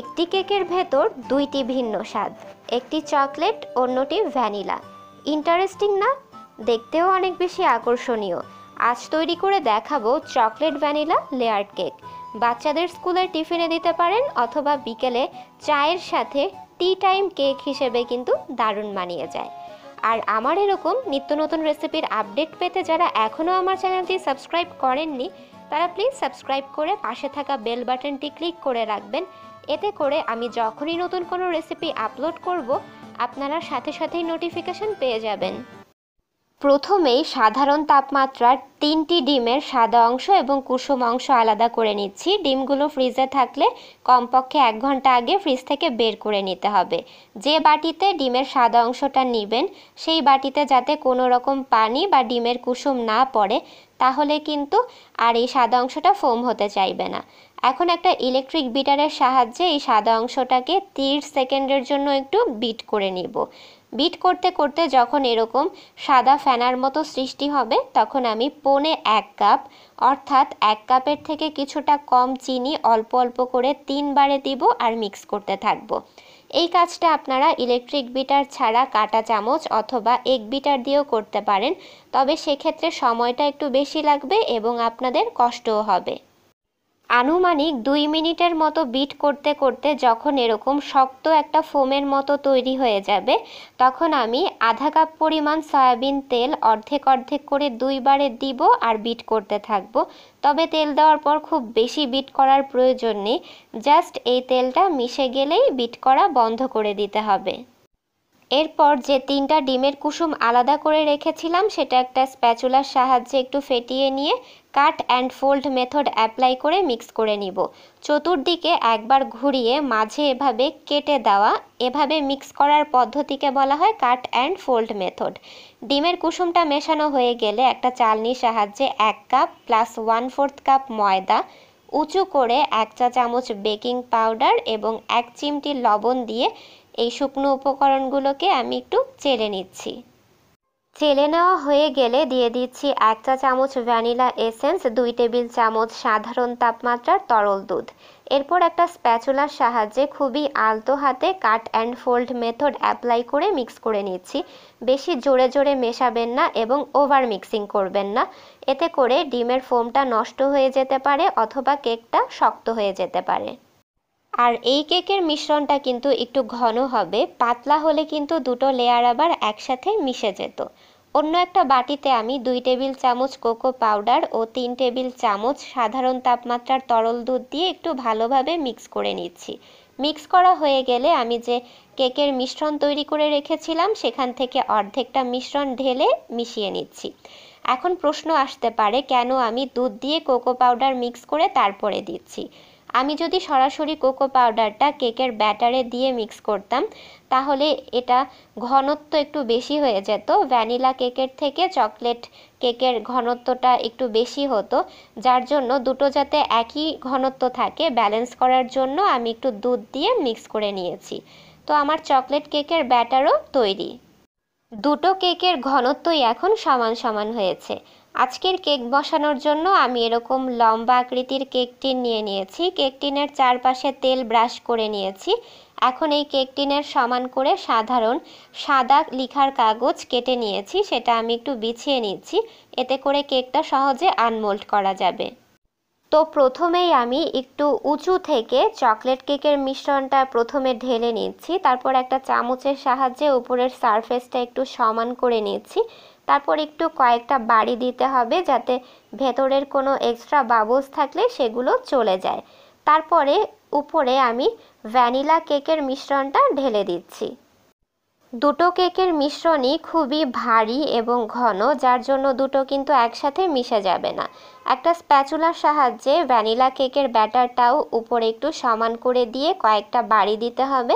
একটি কেকের ভেতর দুইটি ভিন্ন স্বাদ একটি চকলেট অন্যটি ভ্যানিলা ইন্টারেস্টিং না দেখতেও অনেক বেশি আকর্ষণীয় আজ তৈরি করে দেখাবো চকলেট ভ্যানিলা লেয়ার্ড কেক বাচ্চাদের স্কুলের টিফিনে দিতে পারেন অথবা বিকেলে চায়ের সাথে টি টাইম কেক হিসেবে কিন্তু দারুণ মানিয়ে যায় আর আমার এরকম নিত্য নতুন রেসিপির আপডেট পেতে যারা এখনও আমার চ্যানেলটি সাবস্ক্রাইব করেননি তারা প্লিজ সাবস্ক্রাইব করে পাশে থাকা বেল বাটনটি ক্লিক করে রাখবেন এতে করে আমি যখনই নতুন কোনো রেসিপি আপলোড করব আপনারা সাথে সাথেই নোটিফিকেশন পেয়ে যাবেন প্রথমেই সাধারণ তাপমাত্রার তিনটি ডিমের সাদা অংশ এবং কুসুম অংশ আলাদা করে নিচ্ছি ডিমগুলো ফ্রিজে থাকলে কমপক্ষে এক ঘন্টা আগে ফ্রিজ থেকে বের করে নিতে হবে যে বাটিতে ডিমের সাদা অংশটা নেবেন সেই বাটিতে যাতে কোনো রকম পানি বা ডিমের কুসুম না পড়ে তাহলে কিন্তু আর এই সাদা অংশটা ফোম হতে চাইবে না এখন একটা ইলেকট্রিক বিটারের সাহায্যে এই সাদা অংশটাকে তিরিশ সেকেন্ডের জন্য একটু বিট করে নিব বিট করতে করতে যখন এরকম সাদা ফ্যানার মতো সৃষ্টি হবে তখন আমি পনে এক কাপ অর্থাৎ এক কাপের থেকে কিছুটা কম চিনি অল্প অল্প করে তিনবারে দিব আর মিক্স করতে থাকব এই কাজটা আপনারা ইলেকট্রিক বিটার ছাড়া কাটা চামচ অথবা এক বিটার দিয়েও করতে পারেন তবে সেক্ষেত্রে সময়টা একটু বেশি লাগবে এবং আপনাদের কষ্টও হবে আনুমানিক দুই মিনিটের মতো বিট করতে করতে যখন এরকম শক্ত একটা ফোমের মতো তৈরি হয়ে যাবে তখন আমি আধা কাপ পরিমাণ সয়াবিন তেল অর্ধেক অর্ধেক করে দুইবারে দিব আর বিট করতে থাকবো তবে তেল দেওয়ার পর খুব বেশি বিট করার প্রয়োজন নেই জাস্ট এই তেলটা মিশে গেলেই বিট করা বন্ধ করে দিতে হবে এরপর যে তিনটা ডিমের কুসুম আলাদা করে রেখেছিলাম সেটা একটা স্প্যাচুলার সাহায্যে একটু ফেটিয়ে নিয়ে cut and fold method apply করে মিক্স করে নিব চতুর্দিকে একবার ঘুরিয়ে মাঝে এভাবে কেটে দেওয়া এভাবে মিক্স করার পদ্ধতিকে বলা হয় কাট অ্যান্ড ফোল্ড মেথড ডিমের কুসুমটা মেশানো হয়ে গেলে একটা চালনির সাহায্যে এক cup plus one fourth cup ময়দা উঁচু করে এক চা চামচ বেকিং পাউডার এবং এক চিমটি লবণ দিয়ে এই শুকনো উপকরণগুলোকে আমি একটু চেলে নিচ্ছি চেলে নেওয়া হয়ে গেলে দিয়ে দিচ্ছি এক চা চামচ ভ্যানিলা এসেন্স দুই টেবিল চামচ সাধারণ তাপমাত্রার তরল দুধ এরপর একটা স্প্যাচুলার সাহায্যে খুবই আলতো হাতে cut and fold method apply করে মিক্স করে নিচ্ছি বেশি জোরে জোরে মেশাবেন না এবং ওভার মিক্সিং করবেন না এতে করে ডিমের ফোমটা নষ্ট হয়ে যেতে পারে অথবা কেকটা শক্ত হয়ে যেতে পারে আর এই কেকের মিশ্রণটা কিন্তু একটু ঘন হবে পাতলা হলে কিন্তু দুটো লেয়ার আবার একসাথে মিশে যেত অন্য একটা বাটিতে আমি দুই টেবিল চামচ কোকো পাউডার ও তিন টেবিল চামচ সাধারণ তাপমাত্রার তরল দুধ দিয়ে একটু ভালোভাবে মিক্স করে নিচ্ছি মিক্স করা হয়ে গেলে আমি যে কেকের মিশ্রণ তৈরি করে রেখেছিলাম সেখান থেকে অর্ধেকটা মিশ্রণ ঢেলে মিশিয়ে নিচ্ছি এখন প্রশ্ন আসতে পারে কেন আমি দুধ দিয়ে কোকো পাউডার মিক্স করে তারপরে দিচ্ছি আমি যদি সরাসরি কোকো পাউডারটা কেকের ব্যাটারে দিয়ে মিক্স করতাম তাহলে এটা ঘনত্ব একটু বেশি হয়ে যেত ভ্যানিলা কেকের থেকে চকলেট কেকের ঘনত্বটা একটু বেশি হতো যার জন্য দুটো যাতে একই ঘনত্ব থাকে ব্যালেন্স করার জন্য আমি একটু দুধ দিয়ে মিক্স করে নিয়েছি তো আমার চকলেট কেকের ব্যাটারও তৈরি দুটো কেকের ঘনত্বই এখন সমান সমান হয়েছে আজকের কেক বসানোর জন্য আমি এরকম লম্বা আকৃতির কেক টিন নিয়ে নিয়েছি কেক টিনের চারপাশে তেল ব্রাশ করে নিয়েছি এখন এই কেক টিনের সমান করে সাধারণ সাদা লিখার কাগজ কেটে নিয়েছি সেটা আমি একটু বিছিয়ে নিচ্ছি এতে করে কেকটা সহজে আনমোল্ড করা যাবে তো প্রথমেই আমি একটু উঁচু থেকে চকলেট কেকের মিশ্রণটা প্রথমে ঢেলে নিচ্ছি তারপর একটা চামচের সাহায্যে উপরের সারফেসটা একটু সমান করে নিচ্ছি তারপর একটু কয়েকটা বাড়ি দিতে হবে যাতে ভেতরের কোনো এক্সট্রা বাবলস থাকলে সেগুলো চলে যায় তারপরে উপরে আমি ভ্যানিলা কেকের মিশ্রণটা ঢেলে দিচ্ছি দুটো কেকের মিশ্রণই খুবই ভারী এবং ঘন যার জন্য দুটো কিন্তু একসাথে মিশে যাবে না একটা স্প্যাচুলার সাহায্যে ভ্যানিলা কেকের ব্যাটারটাও উপরে একটু সমান করে দিয়ে কয়েকটা বাড়ি দিতে হবে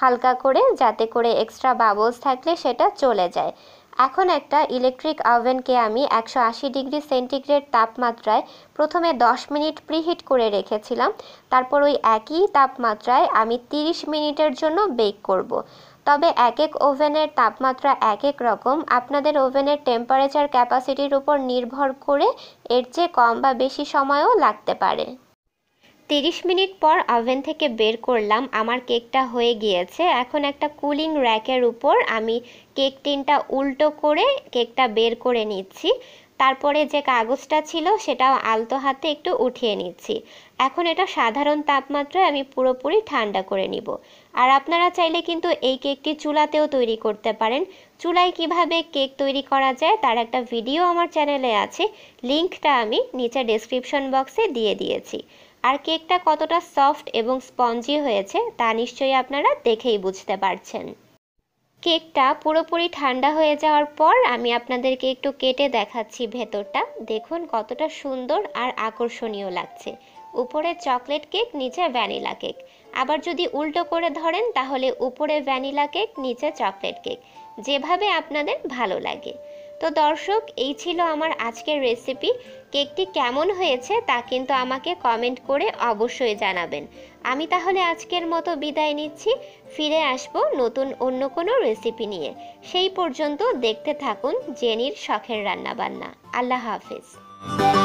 হালকা করে যাতে করে এক্সট্রা বাবলস থাকলে সেটা চলে যায় এখন একটা ইলেকট্রিক ওভেনকে আমি একশো আশি ডিগ্রি সেন্টিগ্রেড তাপমাত্রায় প্রথমে 10 মিনিট প্রিহিট করে রেখেছিলাম তারপর ওই একই তাপমাত্রায় আমি 30 মিনিটের জন্য বেক করব। তবে এক এক ওভেনের তাপমাত্রা এক এক রকম আপনাদের ওভেনের টেম্পারেচার ক্যাপাসিটির উপর নির্ভর করে এর চেয়ে কম বা বেশি সময়ও লাগতে পারে 30 মিনিট পর ওভেন থেকে বের করলাম আমার কেকটা হয়ে গিয়েছে এখন একটা কুলিং র্যাকের উপর আমি কেক টিনটা উল্টো করে কেকটা বের করে নিচ্ছি তারপরে যে কাগজটা ছিল সেটাও আলতো হাতে একটু উঠিয়ে নিচ্ছি এখন এটা সাধারণ তাপমাত্রায় আমি পুরোপুরি ঠান্ডা করে নিব আর আপনারা চাইলে কিন্তু এই কেকটি চুলাতেও তৈরি করতে পারেন চুলায় কিভাবে কেক তৈরি করা যায় তার একটা ভিডিও আমার চ্যানেলে আছে লিঙ্কটা আমি নিচে ডেসক্রিপশন বক্সে দিয়ে দিয়েছি আর কেকটা কতটা সফট এবং স্পঞ্জি হয়েছে তা নিশ্চয়ই আপনারা দেখেই বুঝতে পারছেন কেকটা পুরোপুরি ঠান্ডা হয়ে যাওয়ার পর আমি আপনাদেরকে একটু কেটে দেখাচ্ছি ভেতরটা দেখুন কতটা সুন্দর আর আকর্ষণীয় লাগছে উপরে চকলেট কেক নিচে ভ্যানিলা কেক আবার যদি উল্টো করে ধরেন তাহলে উপরে ভ্যানিলা কেক নিচে চকলেট কেক যেভাবে আপনাদের ভালো লাগে তো দর্শক এই ছিল আমার আজকের রেসিপি কেকটি কেমন হয়েছে তা কিন্তু আমাকে কমেন্ট করে অবশ্যই জানাবেন আমি তাহলে আজকের মতো বিদায় নিচ্ছি ফিরে আসব নতুন অন্য কোনো রেসিপি নিয়ে সেই পর্যন্ত দেখতে থাকুন জেনির শখের রান্নাবান্না আল্লাহ হাফিজ